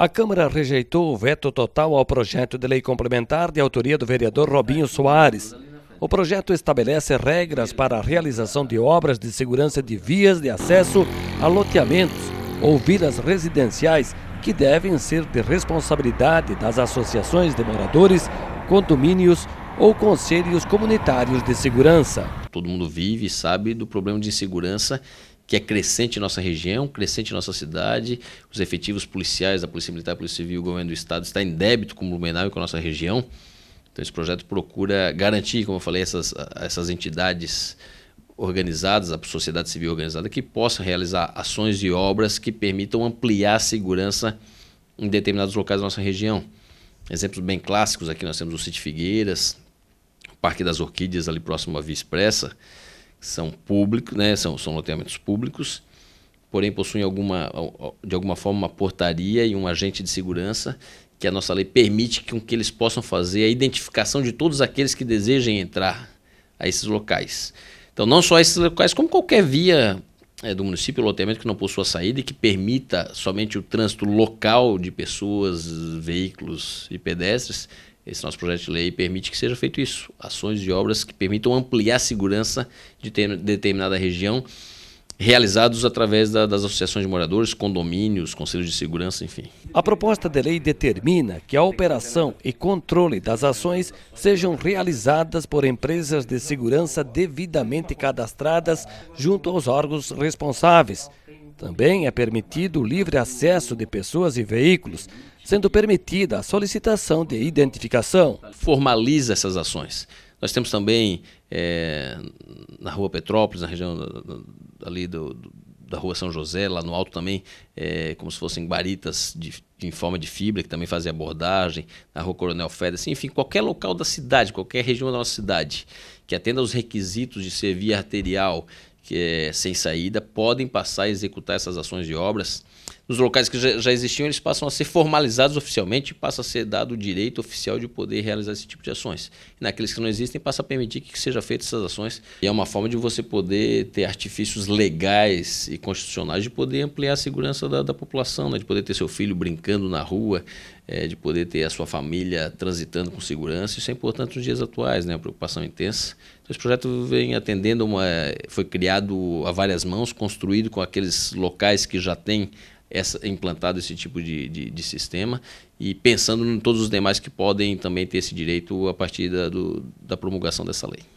A Câmara rejeitou o veto total ao projeto de lei complementar de autoria do vereador Robinho Soares. O projeto estabelece regras para a realização de obras de segurança de vias de acesso a loteamentos ou vilas residenciais que devem ser de responsabilidade das associações de moradores, condomínios ou conselhos comunitários de segurança. Todo mundo vive e sabe do problema de insegurança que é crescente em nossa região, crescente em nossa cidade. Os efetivos policiais da Polícia Militar, Polícia Civil, o governo do Estado está em débito com o Blumenau e com a nossa região. Então, esse projeto procura garantir, como eu falei, essas, essas entidades organizadas, a sociedade civil organizada, que possa realizar ações e obras que permitam ampliar a segurança em determinados locais da nossa região. Exemplos bem clássicos aqui, nós temos o Sítio Figueiras, o Parque das Orquídeas, ali próximo à Via Expressa, são públicos, né, são, são loteamentos públicos, porém possuem alguma, de alguma forma uma portaria e um agente de segurança que a nossa lei permite que, que eles possam fazer a identificação de todos aqueles que desejem entrar a esses locais. Então, não só esses locais, como qualquer via é, do município, loteamento que não possua saída e que permita somente o trânsito local de pessoas, veículos e pedestres, esse nosso projeto de lei permite que seja feito isso, ações e obras que permitam ampliar a segurança de determinada região, realizados através da, das associações de moradores, condomínios, conselhos de segurança, enfim. A proposta de lei determina que a operação e controle das ações sejam realizadas por empresas de segurança devidamente cadastradas junto aos órgãos responsáveis. Também é permitido o livre acesso de pessoas e veículos, sendo permitida a solicitação de identificação. Formaliza essas ações. Nós temos também é, na Rua Petrópolis, na região ali do, da Rua São José, lá no alto também, é, como se fossem baritas de, de, em forma de fibra, que também fazia abordagem, na Rua Coronel Feders, assim, enfim, qualquer local da cidade, qualquer região da nossa cidade, que atenda aos requisitos de ser via arterial, que é sem saída, podem passar a executar essas ações de obras nos locais que já, já existiam, eles passam a ser formalizados oficialmente, passa a ser dado o direito oficial de poder realizar esse tipo de ações. E naqueles que não existem, passa a permitir que sejam feitas essas ações. E é uma forma de você poder ter artifícios legais e constitucionais de poder ampliar a segurança da, da população, né? de poder ter seu filho brincando na rua, é, de poder ter a sua família transitando com segurança. Isso é importante nos dias atuais, né? uma preocupação é intensa. Então, esse projeto vem atendendo, uma, foi criado a várias mãos, construído com aqueles locais que já têm essa, implantado esse tipo de, de, de, sistema e pensando em todos os demais que podem também ter esse direito a partir da, do, da promulgação dessa lei.